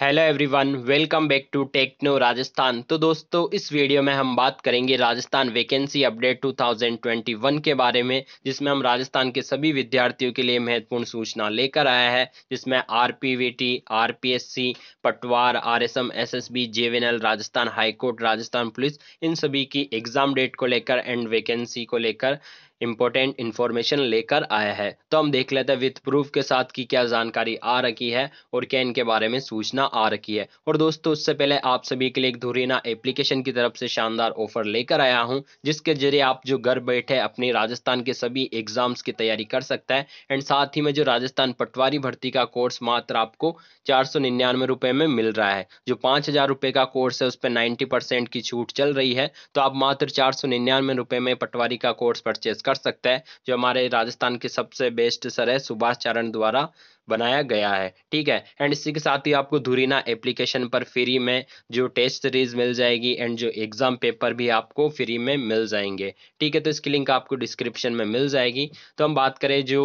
hello everyone welcome back to Techno Rajasthan तो दोस्तों इस वीडियो में हम बात करेंगे राजस्थान वैकेंसी अपडेट 2021 के बारे में जिसमें हम राजस्थान के सभी विद्यार्थियों के लिए महत्वपूर्ण सूचना लेकर आया है जिसमें RPVT RPSC Patwar RSM SSB L Rajasthan high court Rajasthan police इन सभी की एग्जाम डेट को लेकर एंड वैकेंसी को लेकर इंपॉर्टेंट इन्फॉर्मेशन लेकर आया है तो हम देख लेते हैं विथ प्रूफ के साथ की क्या जानकारी आ रखी है और क्या इनके बारे में सूचना आ रखी है और दोस्तों उससे पहले आप सभी के लिए एक धुरीना एप्लीकेशन की तरफ से शानदार ऑफर लेकर आया हूँ जिसके जरिए आप जो घर बैठे अपने राजस्थान के सभी एग्जाम्स की तैयारी कर सकता है एंड साथ ही में जो राजस्थान पटवारी भर्ती का कोर्स मात्र आपको चार सौ निन्यानवे में मिल रहा है जो पाँच हजार का कोर्स है उस पर नाइन्टी परसेंट की छूट चल रही है तो आप मात्र चार सौ निन्यानवे में पटवारी का कोर्स परचेस कर सकते हैं जो हमारे राजस्थान के सबसे बेस्ट सर है सुभाष चारण द्वारा बनाया गया है ठीक है एंड इसी के साथ ही आपको धुरीना एप्लीकेशन पर फ्री में जो टेस्ट सीरीज मिल जाएगी एंड जो एग्जाम पेपर भी आपको फ्री में मिल जाएंगे ठीक है तो इसकी लिंक आपको डिस्क्रिप्शन में मिल जाएगी तो हम बात करें जो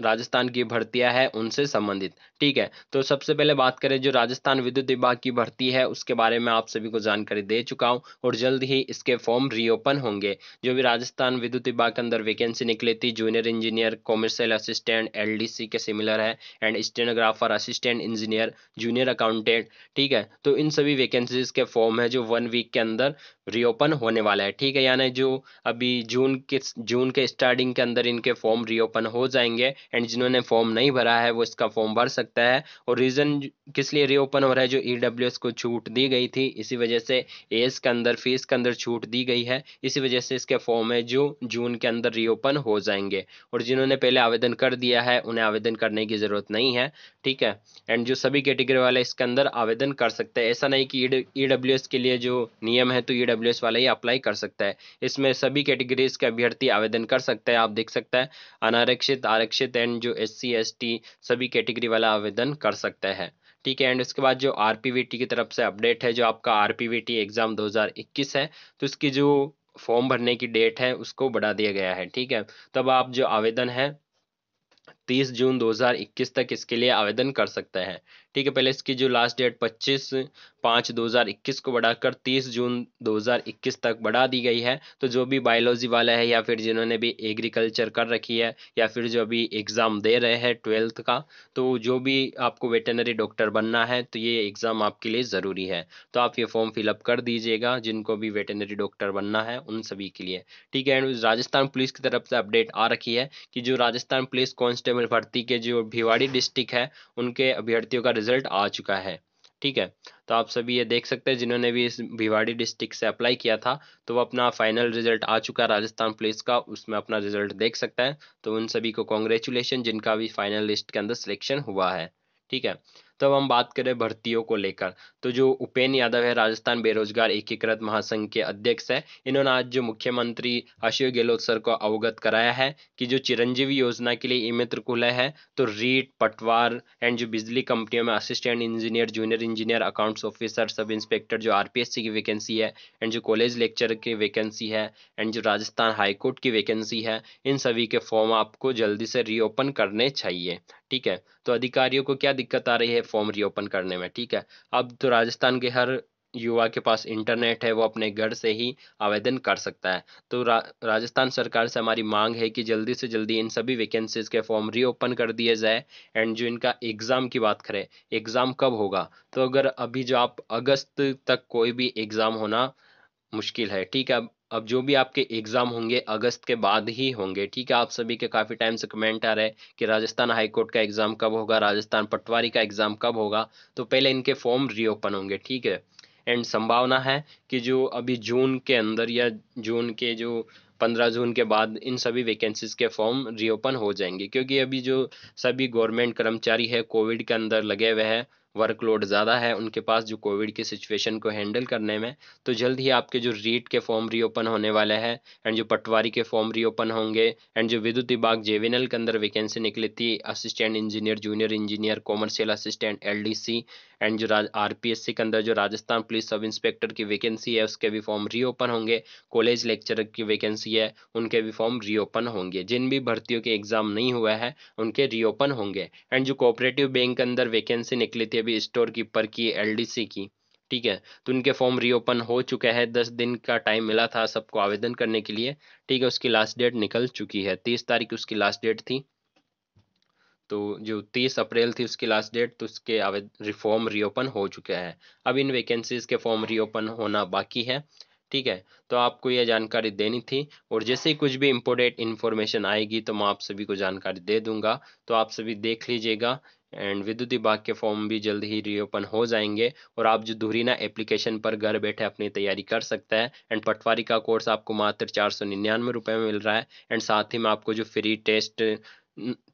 राजस्थान की भर्तियां है उनसे संबंधित ठीक है तो सबसे पहले बात करें जो राजस्थान विद्युत विभाग की भर्ती है उसके बारे में आप सभी को जानकारी दे चुका हूं और जल्द ही इसके फॉर्म रीओपन होंगे जो भी राजस्थान विद्युत विभाग के अंदर वैकेंसी निकली थी junior engineer commercial assistant LDC के सिमिलर है and stenographer assistant engineer junior accountant ठीक है तो इन सभी वैकेंसीज के फॉर्म है जो वन वीक के अंदर रीओपन होने वाला है ठीक है यानी जो अभी जून के जून के स्टार्टिंग के अंदर इनके फॉर्म रीओपन हो जाएंगे एंड जिन्होंने फॉर्म नहीं भरा है वो इसका फॉर्म भर सकते सकता है और रीज़न किस लिए रीओपन हो रहा है जो ई e को छूट दी गई थी इसी वजह से एस के अंदर फीस के अंदर छूट दी गई है इसी वजह से इसके फॉर्म है जो जून के अंदर रीओपन हो जाएंगे और जिन्होंने पहले आवेदन कर दिया है उन्हें आवेदन करने की ज़रूरत नहीं है ठीक है एंड जो सभी कैटेगरी वाले इसके अंदर आवेदन कर सकते हैं ऐसा नहीं कि ई e e के लिए जो नियम है तो ई डब्ल्यू वाला ही अप्लाई कर सकता है इसमें सभी कैटेगरीज के अभ्यर्थी आवेदन कर सकते हैं आप देख सकते हैं अनारक्षित आरक्षित एंड जो एस सी सभी कैटेगरी वाला आवेदन कर सकते हैं ठीक है एंड उसके बाद जो आर की तरफ से अपडेट है जो आपका आर एग्ज़ाम 2021 है तो इसकी जो फॉर्म भरने की डेट है उसको बढ़ा दिया गया है ठीक है तब आप जो आवेदन है 30 जून 2021 तक इसके लिए आवेदन कर सकता है ठीक है पहले इसकी जो लास्ट डेट 25 पाँच 2021 को बढ़ाकर 30 जून 2021 तक बढ़ा दी गई है तो जो भी बायोलॉजी वाला है या फिर जिन्होंने भी एग्रीकल्चर कर रखी है या फिर जो अभी एग्ज़ाम दे रहे हैं ट्वेल्थ का तो जो भी आपको वेटनरी डॉक्टर बनना है तो ये एग्ज़ाम आपके लिए ज़रूरी है तो आप ये फॉर्म फिलअप कर दीजिएगा जिनको भी वेटनरी डॉक्टर बनना है उन सभी के लिए ठीक है एंड राजस्थान पुलिस की तरफ से अपडेट आ रखी है कि जो राजस्थान पुलिस कॉन्स्टेबल में भर्ती के जो भिवाड़ी डिस्ट्रिक्ट है उनके अभ्यर्थियों का रिजल्ट आ चुका है ठीक है तो आप सभी ये देख सकते हैं जिन्होंने भी इस भिवाड़ी डिस्ट्रिक्ट से अप्लाई किया था तो वो अपना फाइनल रिजल्ट आ चुका है राजस्थान पुलिस का उसमें अपना रिजल्ट देख सकता है तो उन सभी को कॉन्ग्रेचुलेशन जिनका भी फाइनल लिस्ट के अंदर सिलेक्शन हुआ है ठीक है तब हम बात करें भर्तियों को लेकर तो जो उपेन्द्र यादव है राजस्थान बेरोजगार एकीकृत महासंघ के अध्यक्ष है इन्होंने आज जो मुख्यमंत्री अशोक गहलोत सर को अवगत कराया है कि जो चिरंजीवी योजना के लिए ई मित्र खुले है तो रीट पटवार एंड जो बिजली कंपनियों में assistant engineer junior engineer accounts officer sub inspector जो आर की वैकेंसी है एंड जो कॉलेज लेक्चर की वैकेंसी है एंड जो राजस्थान हाईकोर्ट की वैकेंसी है इन सभी के फॉर्म आपको जल्दी से रीओपन करने चाहिए ठीक है तो अधिकारियों को क्या दिक्कत आ रही है फॉर्म रीओपन करने में ठीक है अब तो राजस्थान के हर युवा के पास इंटरनेट है वो अपने घर से ही आवेदन कर सकता है तो रा, राजस्थान सरकार से हमारी मांग है कि जल्दी से जल्दी इन सभी वैकेंसीज के फॉर्म रीओपन कर दिए जाए एंड जो इनका एग्ज़ाम की बात करें एग्ज़ाम कब होगा तो अगर अभी जो आप अगस्त तक कोई भी एग्ज़ाम होना मुश्किल है ठीक है अब जो भी आपके एग्ज़ाम होंगे अगस्त के बाद ही होंगे ठीक है आप सभी के काफ़ी टाइम से कमेंट आ रहे हैं कि राजस्थान हाईकोर्ट का एग्ज़ाम कब होगा राजस्थान पटवारी का एग्ज़ाम कब होगा तो पहले इनके फॉर्म रीओपन होंगे ठीक है एंड संभावना है कि जो अभी जून के अंदर या जून के जो पंद्रह जून के बाद इन सभी वैकेंसीज के फॉर्म रीओपन हो जाएंगे क्योंकि अभी जो सभी गवर्नमेंट कर्मचारी है कोविड के अंदर लगे हुए हैं वर्कलोड ज़्यादा है उनके पास जो कोविड की सिचुएशन को हैंडल करने में तो जल्द ही आपके जो रीट के फॉर्म रीओपन होने वाले हैं एंड जो पटवारी के फॉर्म रीओपन होंगे एंड जो विद्युत विभाग जेविनल के अंदर वैकेंसी निकली थी assistant engineer junior engineer commercial assistant L and जो आर के अंदर जो राजस्थान पुलिस सब इंस्पेक्टर की वैकेंसी है उसके भी फॉर्म रीओपन होंगे कॉलेज लेक्चर की वैकेंसी है उनके भी फॉर्म रीओपन होंगे जिन भी भर्तियों के एग्जाम नहीं हुआ है उनके रीओपन होंगे एंड जो कोऑपरेटिव बैंक के अंदर वैकेंसी निकली थी जेबी स्टोर कीपर की एल की ठीक है तो उनके फॉर्म रीओपन हो चुके हैं दस दिन का टाइम मिला था सबको आवेदन करने के लिए ठीक है उसकी लास्ट डेट निकल चुकी है तीस तारीख उसकी लास्ट डेट थी तो जो तीस अप्रैल थी उसकी लास्ट डेट तो उसके आवेदन फॉर्म रीओपन हो चुके हैं अब इन वैकेंसीज के फॉर्म रीओपन होना बाकी है ठीक है तो आपको यह जानकारी देनी थी और जैसे ही कुछ भी इम्पोर्टेंट इन्फॉर्मेशन आएगी तो मैं आप सभी को जानकारी दे दूंगा तो आप सभी देख लीजिएगा एंड विद्युत विभाग के फॉर्म भी जल्द ही रीओपन हो जाएंगे और आप जो धुरीना एप्लीकेशन पर घर बैठे अपनी तैयारी कर सकते हैं एंड पटवारी का कोर्स आपको मात्र चार सौ निन्यानवे रुपये में मिल रहा है एंड साथ ही में आपको जो फ्री टेस्ट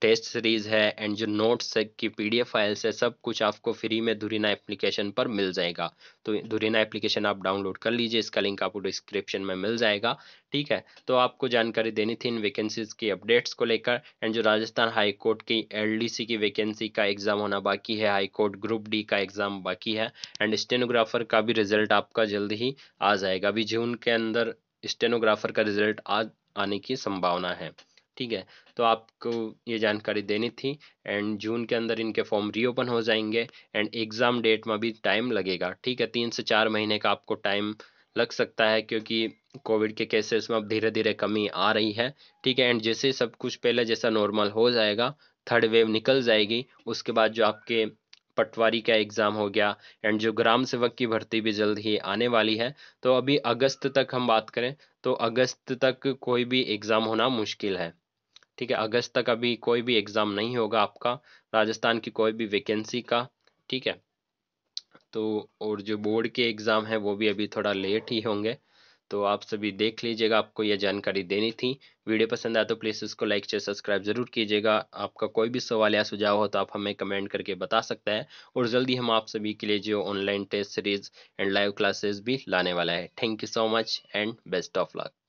टेस्ट सीरीज़ है एंड जो नोट्स है की पीडीएफ फाइल्स है सब कुछ आपको फ्री में धुरीना एप्लीकेशन पर मिल जाएगा तो धुरीना एप्लीकेशन आप डाउनलोड कर लीजिए इसका लिंक आपको डिस्क्रिप्शन में मिल जाएगा ठीक है तो आपको जानकारी देनी थी इन वैकेंसीज की अपडेट्स को लेकर एंड जो राजस्थान हाई कोर्ट की एलडीसी की वैकेंसी का एग्ज़ाम होना बाकी है हाई कोर्ट ग्रुप डी का एग्ज़ाम बाकी है एंड स्टेनोग्राफर का भी रिजल्ट आपका जल्द ही आ जाएगा अभी जून के अंदर स्टेनोग्राफर का रिजल्ट आज आने की संभावना है ठीक है तो आपको ये जानकारी देनी थी एंड जून के अंदर इनके फॉर्म रीओपन हो जाएंगे एंड एग्ज़ाम डेट में भी टाइम लगेगा ठीक है तीन से चार महीने का आपको टाइम लग सकता है क्योंकि कोविड के केसेस में अब धीरे धीरे कमी आ रही है ठीक है एंड जैसे सब कुछ पहले जैसा नॉर्मल हो जाएगा थर्ड वेव निकल जाएगी उसके बाद जो आपके पटवारी का एग्ज़ाम हो गया एंड जो ग्राम सेवक की भर्ती भी जल्द ही आने वाली है तो अभी अगस्त तक हम बात करें तो अगस्त तक कोई भी एग्ज़ाम होना मुश्किल है ठीक है अगस्त तक अभी कोई भी एग्ज़ाम नहीं होगा आपका राजस्थान की कोई भी वैकेंसी का ठीक है तो और जो बोर्ड के एग्ज़ाम है वो भी अभी थोड़ा लेट ही होंगे तो आप सभी देख लीजिएगा आपको यह जानकारी देनी थी वीडियो पसंद आया तो प्लीज़ इसको लाइक शेयर सब्सक्राइब जरूर कीजिएगा आपका कोई भी सवाल या सुझाव हो तो आप हमें कमेंट करके बता सकते हैं और जल्दी हम आप सभी के लिए जो online test series and live classes भी लाने वाला है thank you so much and best of luck